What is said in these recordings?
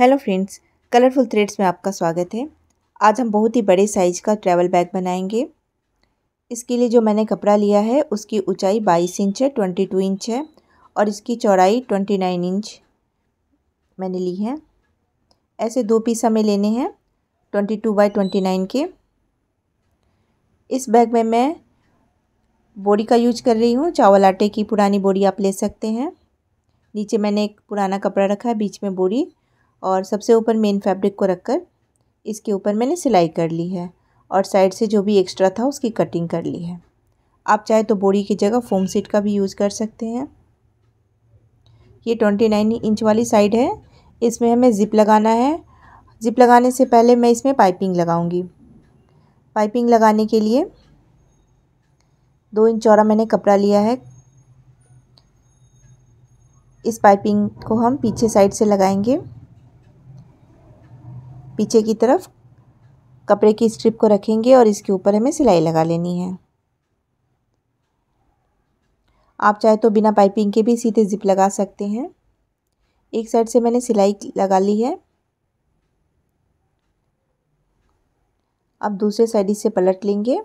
hello friends colourful threads में आपका स्वागत है आज हम बहुत ही बड़े साइज़ का ट्रैवल बैग बनाएंगे इसके लिए जो मैंने कपड़ा लिया है उसकी ऊंचाई 22 इंच है 22 इंच है और इसकी चौड़ाई 29 इंच मैंने ली है ऐसे दो पीस हमें लेने हैं 22 टू बाई ट्वेंटी के इस बैग में मैं बोरी का यूज कर रही हूँ चावल आटे की पुरानी बोरी आप ले सकते हैं नीचे मैंने एक पुराना कपड़ा रखा है बीच में बोरी और सबसे ऊपर मेन फैब्रिक को रखकर इसके ऊपर मैंने सिलाई कर ली है और साइड से जो भी एक्स्ट्रा था उसकी कटिंग कर ली है आप चाहे तो बोड़ी की जगह फोम सीट का भी यूज़ कर सकते हैं ये ट्वेंटी नाइन इंच वाली साइड है इसमें हमें ज़िप लगाना है ज़िप लगाने से पहले मैं इसमें पाइपिंग लगाऊंगी पाइपिंग लगाने के लिए दो इंच चौड़ा मैंने कपड़ा लिया है इस पाइपिंग को हम पीछे साइड से लगाएंगे पीछे की तरफ कपड़े की स्ट्रिप को रखेंगे और इसके ऊपर हमें सिलाई लगा लेनी है आप चाहे तो बिना पाइपिंग के भी सीधे जिप लगा सकते हैं एक साइड से मैंने सिलाई लगा ली है अब दूसरे साइड इसे पलट लेंगे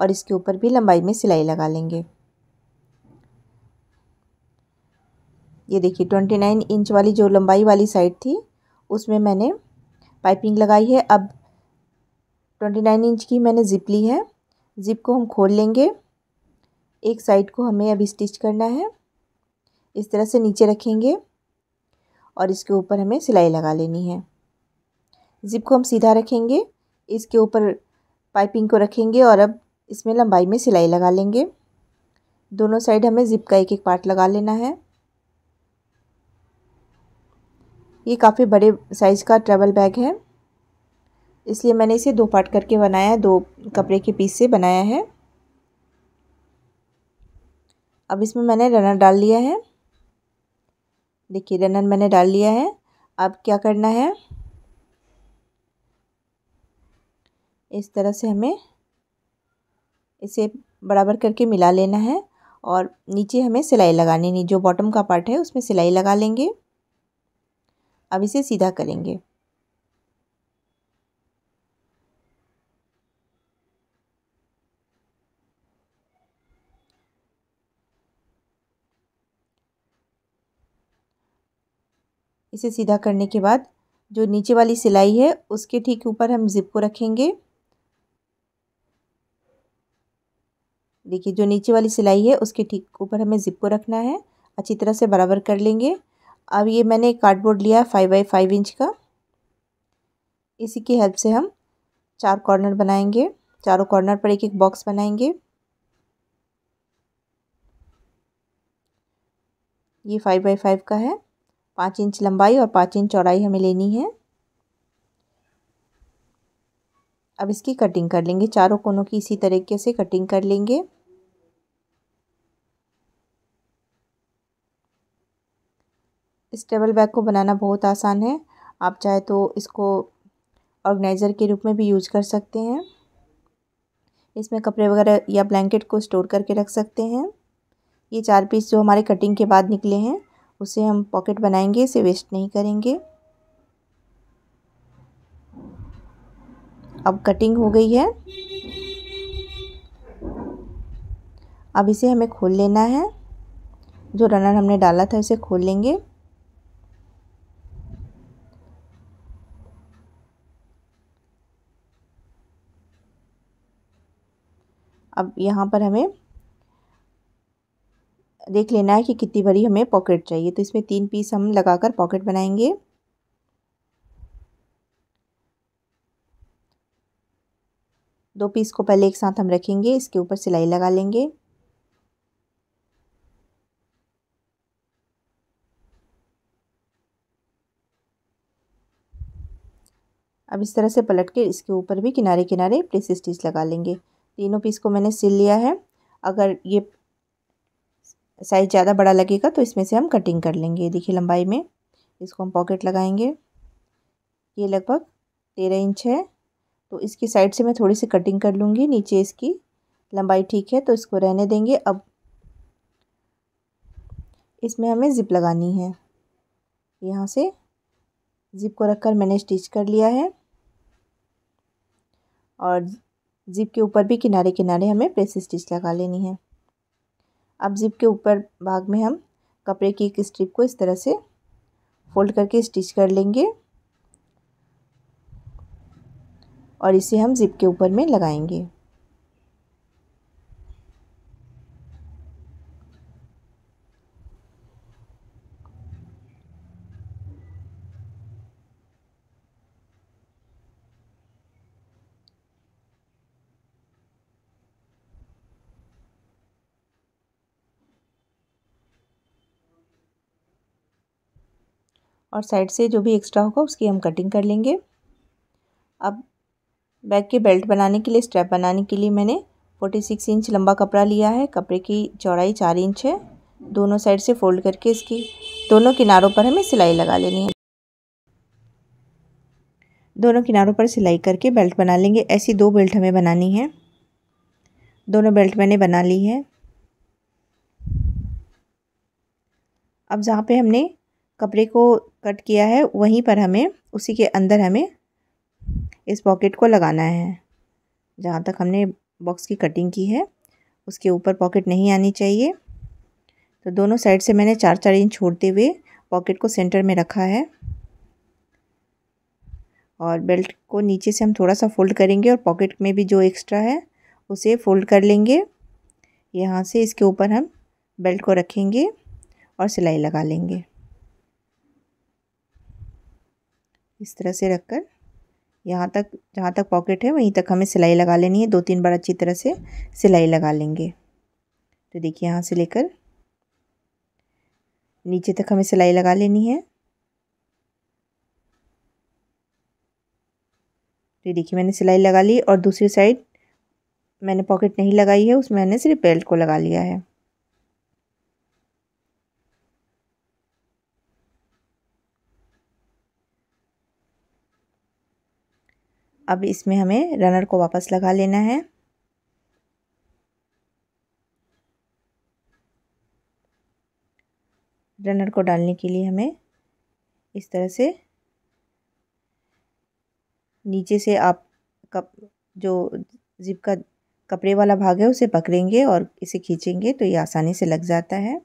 और इसके ऊपर भी लंबाई में सिलाई लगा लेंगे ये देखिए ट्वेंटी नाइन इंच वाली जो लंबाई वाली साइड थी उसमें मैंने पाइपिंग लगाई है अब ट्वेंटी नाइन इंच की मैंने ज़िप ली है ज़िप को हम खोल लेंगे एक साइड को हमें अभी स्टिच करना है इस तरह से नीचे रखेंगे और इसके ऊपर हमें सिलाई लगा लेनी है ज़िप को हम सीधा रखेंगे इसके ऊपर पाइपिंग को रखेंगे और अब इसमें लंबाई में सिलाई लगा लेंगे दोनों साइड हमें ज़िप का एक एक पार्ट लगा लेना है ये काफ़ी बड़े साइज़ का ट्रेवल बैग है इसलिए मैंने इसे दो पार्ट करके बनाया दो कपड़े के पीस से बनाया है अब इसमें मैंने रनर डाल लिया है देखिए रनर मैंने डाल लिया है अब क्या करना है इस तरह से हमें इसे बराबर करके मिला लेना है और नीचे हमें सिलाई लगानी नहीं जो बॉटम का पार्ट है उसमें सिलाई लगा लेंगे अब इसे सीधा करेंगे इसे सीधा करने के बाद जो नीचे वाली सिलाई है उसके ठीक ऊपर हम ज़िप को रखेंगे देखिए जो नीचे वाली सिलाई है उसके ठीक ऊपर हमें ज़िप को रखना है अच्छी तरह से बराबर कर लेंगे अब ये मैंने कार्डबोर्ड लिया फाइव बाई फाइव इंच का इसी की हेल्प से हम चार कॉर्नर बनाएंगे चारों कॉर्नर पर एक एक बॉक्स बनाएंगे ये फाइव बाई फाइव का है पाँच इंच लंबाई और पाँच इंच चौड़ाई हमें लेनी है अब इसकी कटिंग कर लेंगे चारों कोनों की इसी तरीके से कटिंग कर लेंगे इस टेबल बैग को बनाना बहुत आसान है आप चाहे तो इसको ऑर्गेनाइज़र के रूप में भी यूज कर सकते हैं इसमें कपड़े वगैरह या ब्लैंकेट को स्टोर करके रख सकते हैं ये चार पीस जो हमारे कटिंग के बाद निकले हैं उसे हम पॉकेट बनाएंगे इसे वेस्ट नहीं करेंगे अब कटिंग हो गई है अब इसे हमें खोल लेना है जो रनर हमने डाला था इसे खोल लेंगे अब यहाँ पर हमें देख लेना है कि कितनी बड़ी हमें पॉकेट चाहिए तो इसमें तीन पीस हम लगाकर पॉकेट बनाएंगे दो पीस को पहले एक साथ हम रखेंगे इसके ऊपर सिलाई लगा लेंगे अब इस तरह से पलट के इसके ऊपर भी किनारे किनारे प्लेस स्टिच लगा लेंगे तीनों पीस को मैंने सिल लिया है अगर ये साइज़ ज़्यादा बड़ा लगेगा तो इसमें से हम कटिंग कर लेंगे देखिए लंबाई में इसको हम पॉकेट लगाएंगे ये लगभग तेरह इंच है तो इसकी साइड से मैं थोड़ी सी कटिंग कर लूँगी नीचे इसकी लंबाई ठीक है तो इसको रहने देंगे अब इसमें हमें ज़िप लगानी है यहाँ से ज़िप को रखकर मैंने स्टिच कर लिया है और ज़िप के ऊपर भी किनारे किनारे हमें प्रेस स्टिच लगा लेनी है अब ज़िप के ऊपर भाग में हम कपड़े की एक स्ट्रिप को इस तरह से फोल्ड करके स्टिच कर लेंगे और इसे हम ज़िप के ऊपर में लगाएंगे और साइड से जो भी एक्स्ट्रा होगा उसकी हम कटिंग कर लेंगे अब बैग के बेल्ट बनाने के लिए स्ट्रैप बनाने के लिए मैंने फोर्टी सिक्स इंच लंबा कपड़ा लिया है कपड़े की चौड़ाई चार इंच है दोनों साइड से फोल्ड करके इसकी दोनों किनारों पर हमें सिलाई लगा लेनी है दोनों किनारों पर सिलाई करके बेल्ट बना लेंगे ऐसी दो बेल्ट हमें बनानी है दोनों बेल्ट मैंने बना ली है अब जहाँ पे हमने कपड़े को कट किया है वहीं पर हमें उसी के अंदर हमें इस पॉकेट को लगाना है जहाँ तक हमने बॉक्स की कटिंग की है उसके ऊपर पॉकेट नहीं आनी चाहिए तो दोनों साइड से मैंने चार चार इंच छोड़ते हुए पॉकेट को सेंटर में रखा है और बेल्ट को नीचे से हम थोड़ा सा फोल्ड करेंगे और पॉकेट में भी जो एक्स्ट्रा है उसे फोल्ड कर लेंगे यहाँ से इसके ऊपर हम बेल्ट को रखेंगे और सिलाई लगा लेंगे इस तरह से रखकर यहाँ तक जहाँ तक पॉकेट है वहीं तक हमें सिलाई लगा लेनी है दो तीन बार अच्छी तरह से सिलाई लगा लेंगे तो देखिए यहाँ से लेकर नीचे तक हमें सिलाई लगा लेनी है तो ये देखिए मैंने सिलाई लगा ली और दूसरी साइड मैंने पॉकेट नहीं लगाई है उसमें मैंने सिर्फ बेल्ट को लगा लिया है अब इसमें हमें रनर को वापस लगा लेना है रनर को डालने के लिए हमें इस तरह से नीचे से आप कप जो जिप का कपड़े वाला भाग है उसे पकड़ेंगे और इसे खींचेंगे तो ये आसानी से लग जाता है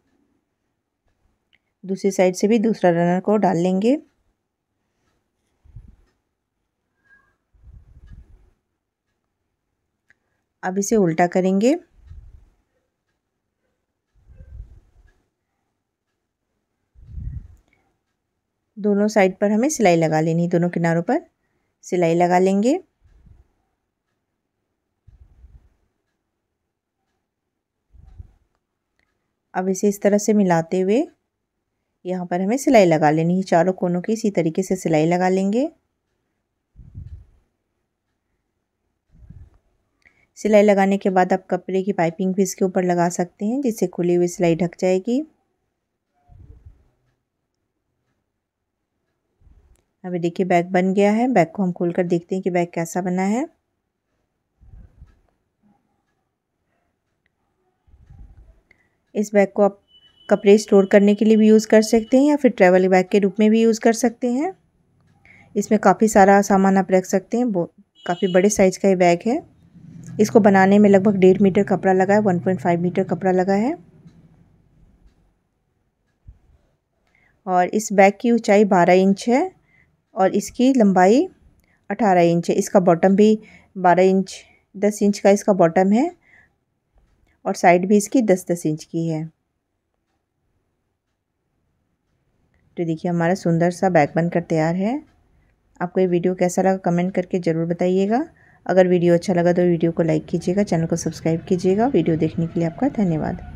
दूसरी साइड से भी दूसरा रनर को डाल लेंगे अब इसे उल्टा करेंगे दोनों साइड पर हमें सिलाई लगा लेनी दोनों किनारों पर सिलाई लगा लेंगे अब इसे इस तरह से मिलाते हुए यहाँ पर हमें सिलाई लगा लेनी है चारों कोनों की इसी तरीके से सिलाई लगा लेंगे सिलाई लगाने के बाद आप कपड़े की पाइपिंग भी इसके ऊपर लगा सकते हैं जिससे खुली हुई सिलाई ढक जाएगी अभी देखिए बैग बन गया है बैग को हम खोलकर देखते हैं कि बैग कैसा बना है इस बैग को आप कपड़े स्टोर करने के लिए भी यूज़ कर सकते हैं या फिर ट्रैवल बैग के रूप में भी यूज़ कर सकते हैं इसमें काफ़ी सारा सामान आप रख सकते हैं काफ़ी बड़े साइज़ का ये बैग है इसको बनाने में लगभग डेढ़ मीटर कपड़ा लगा है वन पॉइंट फाइव मीटर कपड़ा लगा है और इस बैग की ऊंचाई बारह इंच है और इसकी लंबाई अठारह इंच है इसका बॉटम भी बारह इंच दस इंच का इसका बॉटम है और साइड भी इसकी दस दस इंच की है तो देखिए हमारा सुंदर सा बैग बनकर तैयार है आपको ये वीडियो कैसा लगा कमेंट करके ज़रूर बताइएगा अगर वीडियो अच्छा लगा तो वीडियो को लाइक कीजिएगा चैनल को सब्सक्राइब कीजिएगा वीडियो देखने के लिए आपका धन्यवाद